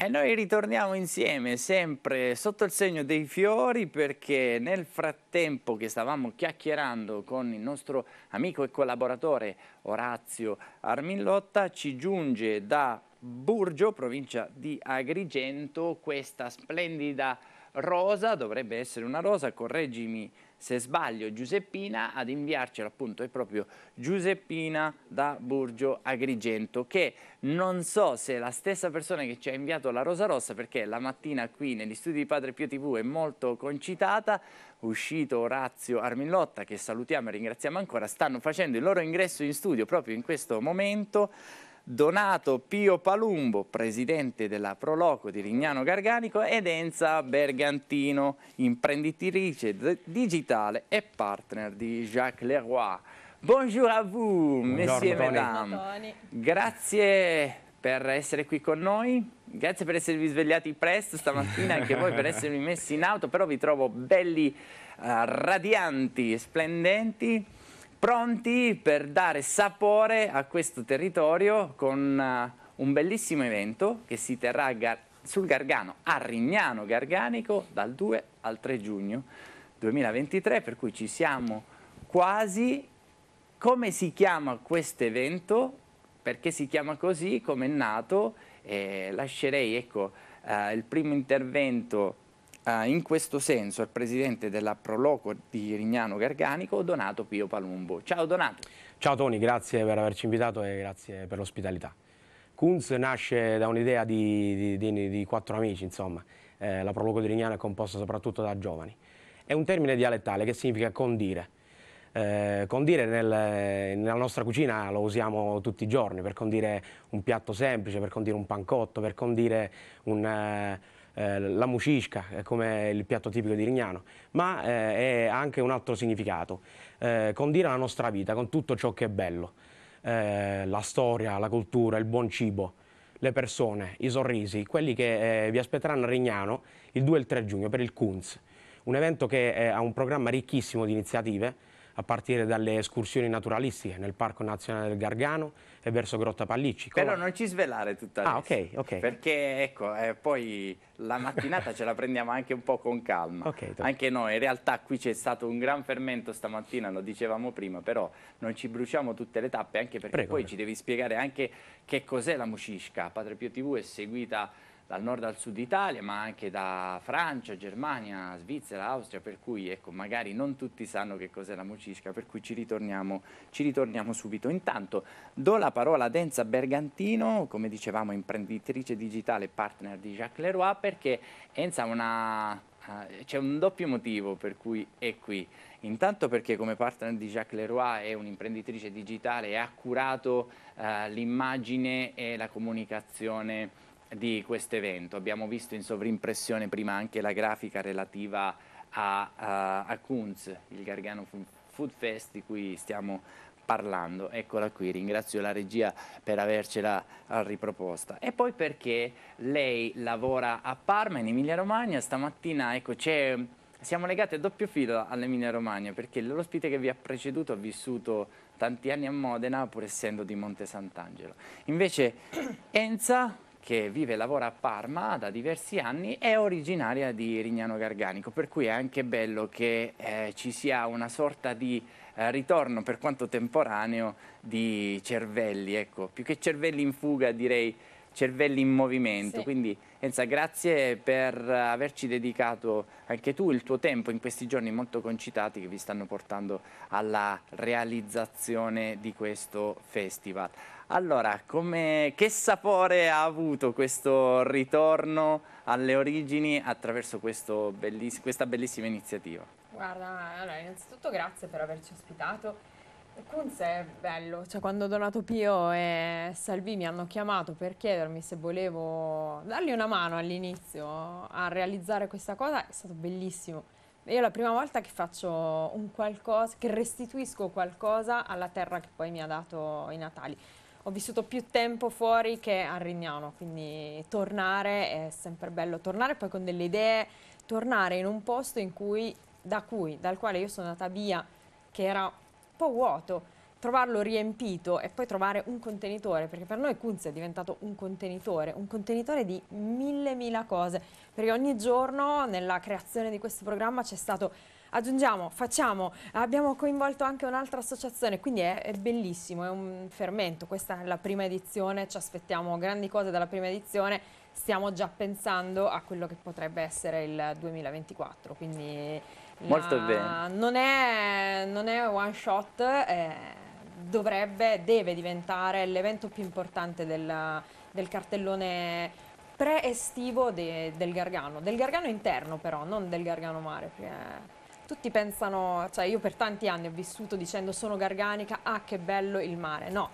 E noi ritorniamo insieme, sempre sotto il segno dei fiori, perché nel frattempo che stavamo chiacchierando con il nostro amico e collaboratore Orazio Armillotta, ci giunge da Burgio, provincia di Agrigento, questa splendida rosa, dovrebbe essere una rosa, correggimi se sbaglio Giuseppina ad inviarcelo appunto è proprio Giuseppina da Burgio Agrigento che non so se è la stessa persona che ci ha inviato la Rosa Rossa perché la mattina qui negli studi di Padre Pio TV è molto concitata uscito Orazio Armillotta che salutiamo e ringraziamo ancora stanno facendo il loro ingresso in studio proprio in questo momento Donato Pio Palumbo, presidente della Proloco di Rignano Garganico, ed Enza Bergantino, imprenditrice digitale e partner di Jacques Leroy. Bonjour a vous, messieurs et mesdames. Grazie per essere qui con noi, grazie per esservi svegliati presto stamattina, anche voi per esservi messi in auto, però vi trovo belli, uh, radianti, splendenti pronti per dare sapore a questo territorio con uh, un bellissimo evento che si terrà gar sul Gargano, a Rignano Garganico, dal 2 al 3 giugno 2023, per cui ci siamo quasi. Come si chiama questo evento? Perché si chiama così? Come è nato? Eh, lascerei ecco, uh, il primo intervento Ah, in questo senso al presidente della Proloco di Rignano Garganico, Donato Pio Palumbo. Ciao Donato. Ciao Toni, grazie per averci invitato e grazie per l'ospitalità. Kunz nasce da un'idea di, di, di, di, quattro amici, insomma. Eh, la Proloco di Rignano è composta soprattutto da giovani. È un termine dialettale che significa condire. Eh, condire nel, nella nostra cucina lo usiamo tutti i giorni per condire un piatto semplice, per condire un pancotto, per condire un... Eh, eh, la mucisca, eh, come il piatto tipico di Rignano, ma eh, è anche un altro significato, eh, condire la nostra vita con tutto ciò che è bello, eh, la storia, la cultura, il buon cibo, le persone, i sorrisi, quelli che vi aspetteranno a Rignano il 2 e il 3 giugno per il Kunz, un evento che ha un programma ricchissimo di iniziative, a partire dalle escursioni naturalistiche nel Parco Nazionale del Gargano e verso Grotta Pallicci. Però non ci svelare tutta ah, ok, ok. Perché ecco, eh, poi la mattinata ce la prendiamo anche un po' con calma. Okay, anche noi, in realtà qui c'è stato un gran fermento stamattina, lo dicevamo prima, però non ci bruciamo tutte le tappe, anche perché Prego, poi me. ci devi spiegare anche che cos'è la Mucisca. Padre Pio TV è seguita dal nord al sud Italia, ma anche da Francia, Germania, Svizzera, Austria, per cui ecco, magari non tutti sanno che cos'è la mocisca, per cui ci ritorniamo, ci ritorniamo subito. Intanto do la parola a Enza Bergantino, come dicevamo imprenditrice digitale e partner di Jacques Leroy, perché Enza eh, c'è un doppio motivo per cui è qui. Intanto perché come partner di Jacques Leroy è un'imprenditrice digitale e ha curato eh, l'immagine e la comunicazione di questo evento. Abbiamo visto in sovrimpressione prima anche la grafica relativa a, a, a Kunz, il Gargano Food Fest di cui stiamo parlando. Eccola qui, ringrazio la regia per avercela eh, riproposta. E poi perché lei lavora a Parma, in Emilia Romagna, stamattina ecco, siamo legati a doppio filo all'Emilia Romagna perché l'ospite che vi ha preceduto ha vissuto tanti anni a Modena pur essendo di Monte Sant'Angelo. Invece Enza che vive e lavora a Parma da diversi anni, è originaria di Rignano Garganico, per cui è anche bello che eh, ci sia una sorta di eh, ritorno, per quanto temporaneo, di cervelli, ecco, più che cervelli in fuga direi cervelli in movimento. Sì. Quindi Enza, grazie per averci dedicato anche tu il tuo tempo in questi giorni molto concitati che vi stanno portando alla realizzazione di questo festival. Allora, che sapore ha avuto questo ritorno alle origini attraverso belliss questa bellissima iniziativa? Guarda, allora, innanzitutto grazie per averci ospitato Kunze è bello, cioè quando Donato Pio e Salvi mi hanno chiamato per chiedermi se volevo dargli una mano all'inizio a realizzare questa cosa è stato bellissimo. Io è la prima volta che faccio un qualcosa, che restituisco qualcosa alla terra che poi mi ha dato i Natali. Ho vissuto più tempo fuori che a Rignano, quindi tornare è sempre bello, tornare poi con delle idee, tornare in un posto in cui, da cui, dal quale io sono andata via, che era po' vuoto trovarlo riempito e poi trovare un contenitore, perché per noi Kunz è diventato un contenitore, un contenitore di mille mila cose, perché ogni giorno nella creazione di questo programma c'è stato aggiungiamo, facciamo, abbiamo coinvolto anche un'altra associazione, quindi è, è, bellissimo, è un fermento, questa è la prima edizione, ci aspettiamo grandi cose dalla prima edizione, stiamo già pensando a quello che potrebbe essere il 2024, quindi Molto bene. Non è, non è one shot, eh, dovrebbe, deve diventare l'evento più importante del, del cartellone pre-estivo de, del Gargano, del Gargano interno però, non del Gargano mare. Perché eh, tutti pensano, cioè io per tanti anni ho vissuto dicendo sono garganica, ah che bello il mare, no.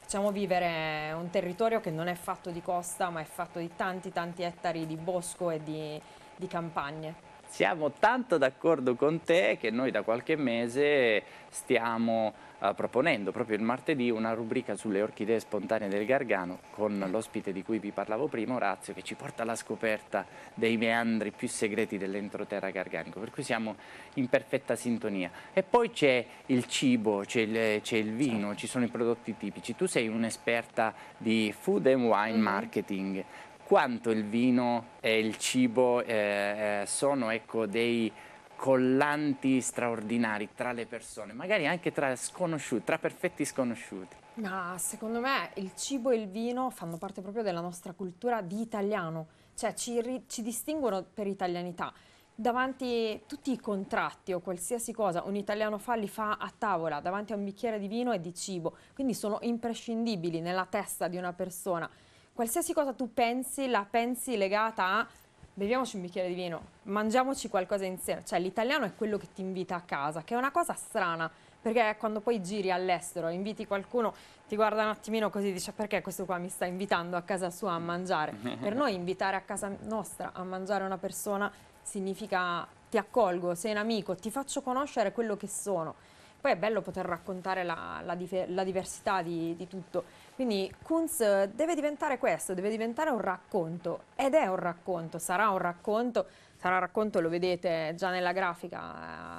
Facciamo vivere un territorio che non è fatto di costa, ma è fatto di tanti tanti ettari di bosco e di, di campagne siamo tanto d'accordo con te che noi da qualche mese stiamo eh, proponendo proprio il martedì una rubrica sulle orchidee spontanee del Gargano con l'ospite di cui vi parlavo prima, Orazio, che ci porta alla scoperta dei meandri più segreti dell'entroterra garganico, per cui siamo in perfetta sintonia. E poi c'è il cibo, c'è il, il, vino, ci sono i prodotti tipici. Tu sei un'esperta di food and wine mm -hmm. marketing quanto il vino e il cibo eh, eh, sono ecco, dei collanti straordinari tra le persone, magari anche tra sconosciuti, tra perfetti sconosciuti. No, secondo me il cibo e il vino fanno parte proprio della nostra cultura di italiano, cioè ci, ci distinguono per italianità davanti a tutti i contratti o qualsiasi cosa un italiano fa li fa a tavola, davanti a un bicchiere di vino e di cibo, quindi sono imprescindibili nella testa di una persona qualsiasi cosa tu pensi, la pensi legata a beviamoci un bicchiere di vino, mangiamoci qualcosa insieme. Cioè l'italiano è quello che ti invita a casa, che è una cosa strana, perché quando poi giri all'estero, inviti qualcuno, ti guarda un attimino così, dice perché questo qua mi sta invitando a casa sua a mangiare. per noi invitare a casa nostra a mangiare una persona significa ti accolgo, sei un amico, ti faccio conoscere quello che sono. Poi è bello poter raccontare la, la, la diversità di, di, tutto. Quindi Kunz deve diventare questo, deve diventare un racconto ed è un racconto, sarà un racconto, sarà un racconto, lo vedete già nella grafica,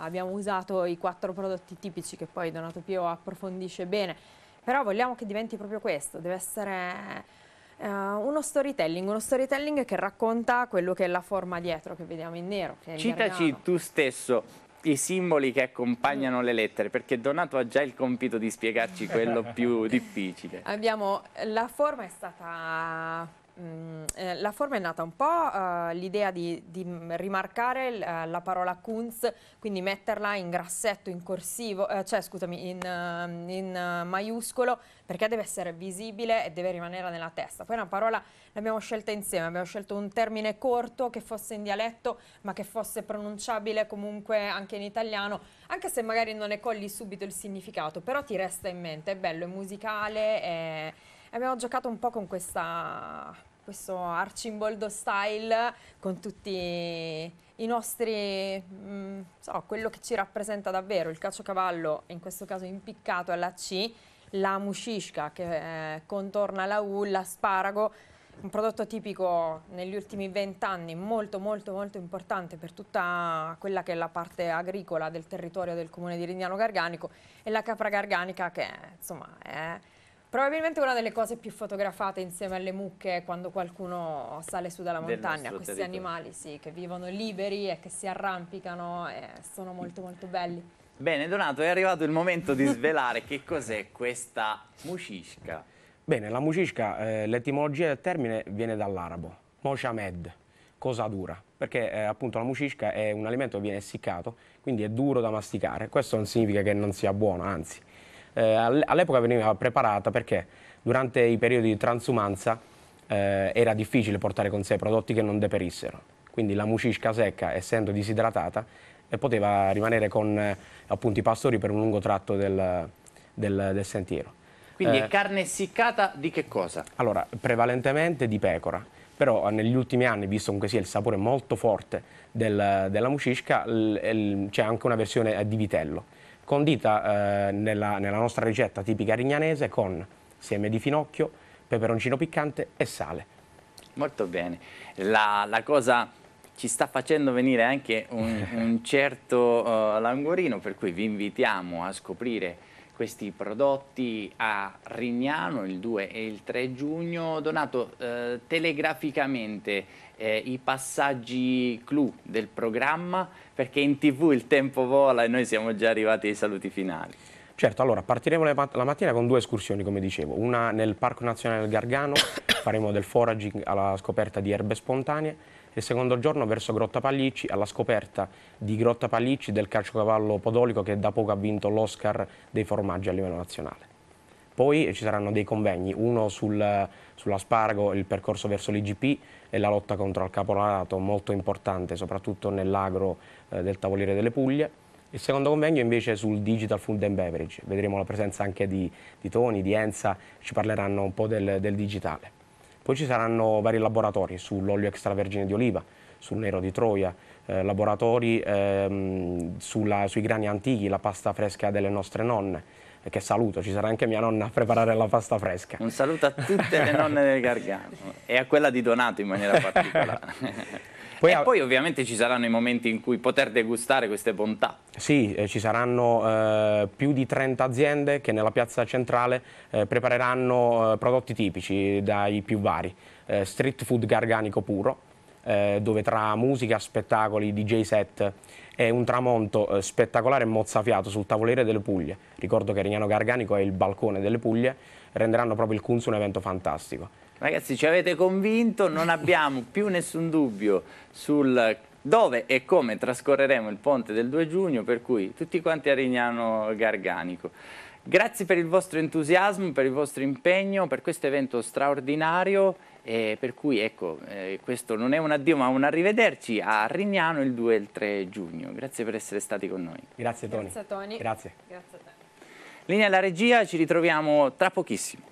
eh, abbiamo usato i quattro prodotti tipici che poi Donato Pio approfondisce bene, però vogliamo che diventi proprio questo, deve essere... Uh, uno storytelling, uno storytelling che racconta quello che è la forma dietro che vediamo in nero. Citaci tu stesso i simboli che accompagnano le lettere, perché Donato ha già il compito di spiegarci quello più difficile. Abbiamo, la forma è stata Ehm, eh, la forma è nata un po' uh, l'idea di, di, rimarcare uh, la parola Kunz, quindi metterla in grassetto, in corsivo, uh, cioè scusami, in, ehm, in maiuscolo, perché deve essere visibile e deve rimanere nella testa. Poi una parola l'abbiamo scelta insieme, abbiamo scelto un termine corto che fosse in dialetto, ma che fosse pronunciabile comunque anche in italiano, anche se magari non ne cogli subito il significato, però ti resta in mente, è bello, è musicale, è... abbiamo giocato un po' con questa questo Arcimboldo style con tutti i nostri, mh, mm, so, quello che ci rappresenta davvero, il caciocavallo, in questo caso impiccato alla C, la muscisca che eh, contorna la U, l'asparago, un prodotto tipico negli ultimi vent'anni, molto molto molto importante per tutta quella che è la parte agricola del territorio del comune di Rignano Garganico e la capra garganica che insomma è Probabilmente una delle cose più fotografate insieme alle mucche è quando qualcuno sale su dalla montagna, questi territorio. animali sì, che vivono liberi e che si arrampicano e sono molto molto belli. Bene Donato, è arrivato il momento di svelare che cos'è questa mucisca. Bene, la mucisca, eh, l'etimologia del termine viene dall'arabo, moshamed, cosa dura, perché eh, appunto la mucisca è un alimento che viene essiccato, quindi è duro da masticare, questo non significa che non sia buono, anzi eh, all'epoca veniva preparata perché durante i periodi di transumanza eh, era difficile portare con sé prodotti che non deperissero. Quindi la mucisca secca, essendo disidratata, eh, poteva rimanere con eh, appunto, i pastori per un lungo tratto del, del, del sentiero. Quindi eh, è carne essiccata di che cosa? Allora, prevalentemente di pecora però negli ultimi anni, visto comunque sia il sapore molto forte del, della mucisca, c'è anche una versione di vitello condita eh, nella, nella nostra ricetta tipica rignanese con seme di finocchio, peperoncino piccante e sale. Molto bene. La, la, cosa ci sta facendo venire anche un, un certo uh, languorino, per cui vi invitiamo a scoprire questi prodotti a Rignano il 2 e il 3 giugno. Donato, eh, telegraficamente eh, i passaggi clou del programma, perché in tv il tempo vola e noi siamo già arrivati ai saluti finali. Certo, allora partiremo la mattina con due escursioni, come dicevo, una nel Parco Nazionale del Gargano, faremo del foraging alla scoperta di erbe spontanee il secondo giorno verso Grotta Pallicci alla scoperta di Grotta Pallicci del calciocavallo podolico che da poco ha vinto l'Oscar dei formaggi a livello nazionale. Poi ci saranno dei convegni, uno sul, sull'asparago, il percorso verso l'IGP e la lotta contro il caporalato, molto importante soprattutto nell'agro eh, del Tavoliere delle Puglie. Il secondo convegno invece sul Digital Food and Beverage, vedremo la presenza anche di, di Toni, di Enza, ci parleranno un po' del, del digitale. Poi ci saranno vari laboratori sull'olio extravergine di oliva, sul nero di Troia, eh, laboratori ehm, sulla, sui grani antichi, la pasta fresca delle nostre nonne eh, che saluto, ci sarà anche mia nonna a preparare la pasta fresca. Un saluto a tutte le nonne del Gargano e a quella di Donato in maniera particolare. Poi, e poi ovviamente ci saranno i momenti in cui poter degustare queste bontà. Sì, eh, ci saranno eh, più di 30 aziende che nella piazza centrale eh, prepareranno eh, prodotti tipici dai più vari. Eh, street food garganico puro, eh, dove tra musica, spettacoli, DJ set e un tramonto spettacolare e mozzafiato sul tavoliere delle Puglie. Ricordo che Regnano Garganico è il balcone delle Puglie, renderanno proprio il Kunz un evento fantastico. Ragazzi ci avete convinto, non abbiamo più nessun dubbio sul dove e come trascorreremo il ponte del 2 giugno, per cui tutti quanti a Rignano Garganico. Grazie per il vostro entusiasmo, per il vostro impegno, per questo evento straordinario e per cui ecco, eh, questo non è un addio ma un arrivederci a Rignano il 2 e il 3 giugno. Grazie per essere stati con noi. Grazie Tony. Grazie Tony. Grazie. Grazie a te. Linea alla regia, ci ritroviamo tra pochissimo.